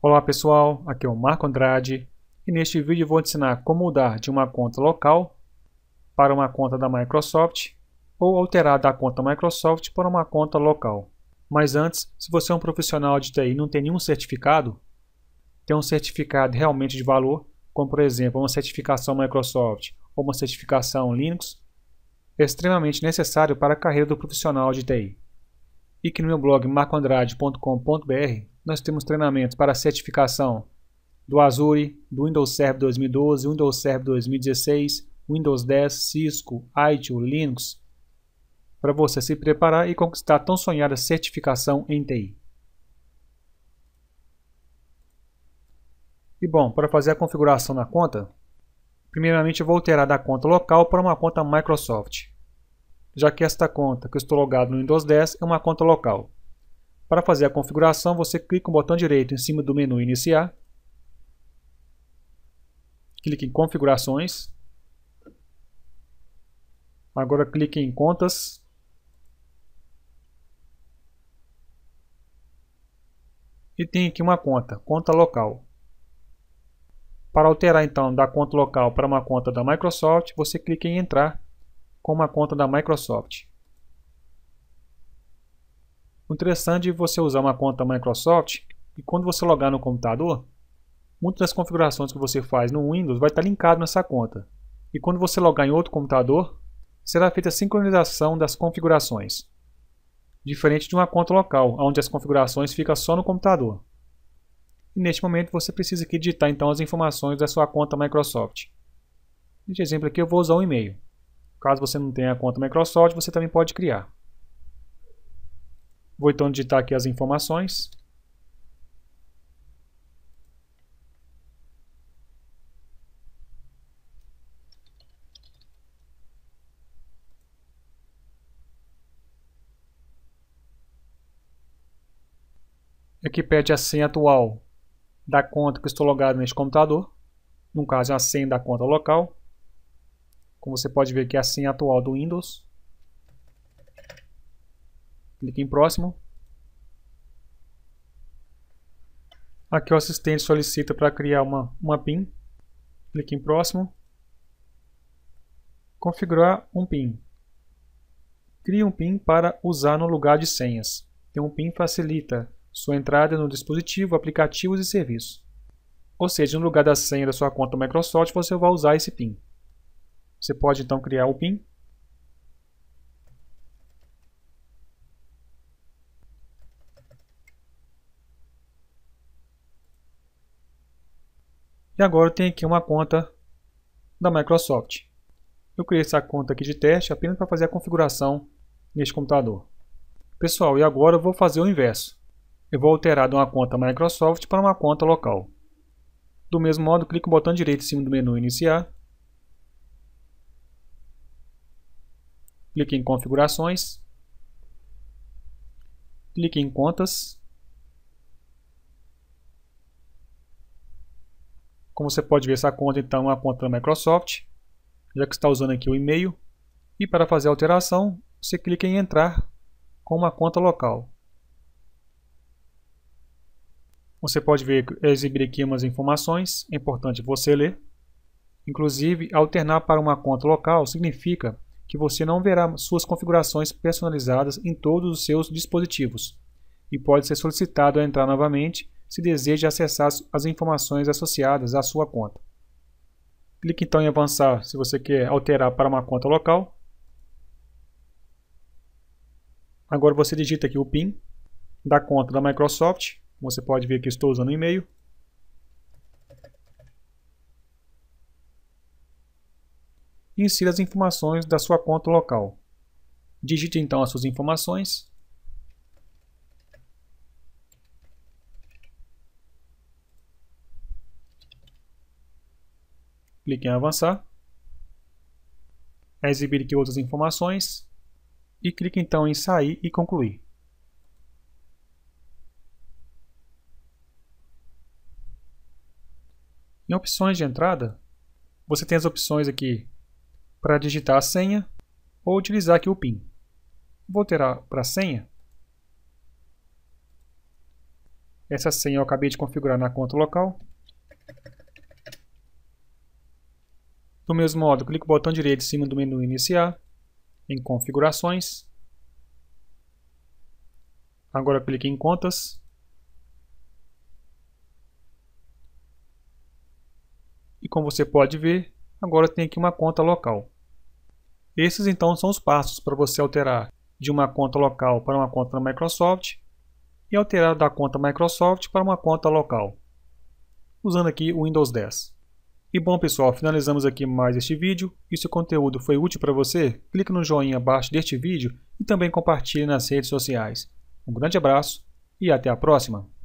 Olá pessoal, aqui é o Marco Andrade e neste vídeo vou ensinar como mudar de uma conta local para uma conta da Microsoft ou alterar da conta Microsoft para uma conta local. Mas antes, se você é um profissional de TI e não tem nenhum certificado, tem um certificado realmente de valor, como por exemplo uma certificação Microsoft ou uma certificação Linux, é extremamente necessário para a carreira do profissional de TI. E que no meu blog marcoandrade.com.br nós temos treinamentos para certificação do Azure, do Windows Server 2012, Windows Server 2016, Windows 10, Cisco, iTunes, Linux, para você se preparar e conquistar tão sonhada certificação em TI. E bom, para fazer a configuração da conta, primeiramente eu vou alterar da conta local para uma conta Microsoft, já que esta conta que eu estou logado no Windows 10 é uma conta local. Para fazer a configuração, você clica com o botão direito em cima do menu Iniciar, clique em Configurações, agora clique em Contas, e tem aqui uma conta, conta local. Para alterar então da conta local para uma conta da Microsoft, você clica em entrar com uma conta da Microsoft. O interessante é você usar uma conta Microsoft e quando você logar no computador, muitas das configurações que você faz no Windows vai estar linkado nessa conta. E quando você logar em outro computador, será feita a sincronização das configurações. Diferente de uma conta local, onde as configurações ficam só no computador. E neste momento você precisa aqui digitar então as informações da sua conta Microsoft. Neste exemplo aqui eu vou usar o um e-mail. Caso você não tenha a conta Microsoft, você também pode criar. Vou então digitar aqui as informações. Aqui pede é a senha atual da conta que estou logado neste computador. No caso, é a senha da conta local. Como você pode ver aqui, é a senha atual do Windows. Clique em próximo. Aqui o assistente solicita para criar uma, uma PIN. Clique em próximo. Configurar um PIN. Crie um PIN para usar no lugar de senhas. Ter então, um PIN facilita sua entrada no dispositivo, aplicativos e serviços. Ou seja, no lugar da senha da sua conta Microsoft, você vai usar esse PIN. Você pode então criar o PIN E agora eu tenho aqui uma conta da Microsoft. Eu criei essa conta aqui de teste apenas para fazer a configuração neste computador. Pessoal, e agora eu vou fazer o inverso. Eu vou alterar de uma conta Microsoft para uma conta local. Do mesmo modo, clico no botão direito em cima do menu Iniciar. Clique em Configurações. Clique em Contas. Como você pode ver, essa conta então é uma conta da Microsoft, já que está usando aqui o e-mail. E para fazer a alteração, você clica em entrar com uma conta local. Você pode ver exibir aqui umas informações, é importante você ler. Inclusive, alternar para uma conta local significa que você não verá suas configurações personalizadas em todos os seus dispositivos e pode ser solicitado a entrar novamente se deseja acessar as informações associadas à sua conta. Clique então em avançar se você quer alterar para uma conta local. Agora você digita aqui o PIN da conta da Microsoft. Você pode ver que estou usando o e-mail. Insira as informações da sua conta local. Digite então as suas informações. clique em avançar, exibir aqui outras informações e clique então em sair e concluir. Em opções de entrada, você tem as opções aqui para digitar a senha ou utilizar aqui o PIN. Vou ter para a senha. Essa senha eu acabei de configurar na conta local. Do mesmo modo, clique o botão direito em cima do menu Iniciar, em Configurações. Agora clique em Contas. E como você pode ver, agora tem aqui uma conta local. Esses então são os passos para você alterar de uma conta local para uma conta na Microsoft e alterar da conta Microsoft para uma conta local, usando aqui o Windows 10. E bom pessoal, finalizamos aqui mais este vídeo. E se o conteúdo foi útil para você, clique no joinha abaixo deste vídeo e também compartilhe nas redes sociais. Um grande abraço e até a próxima!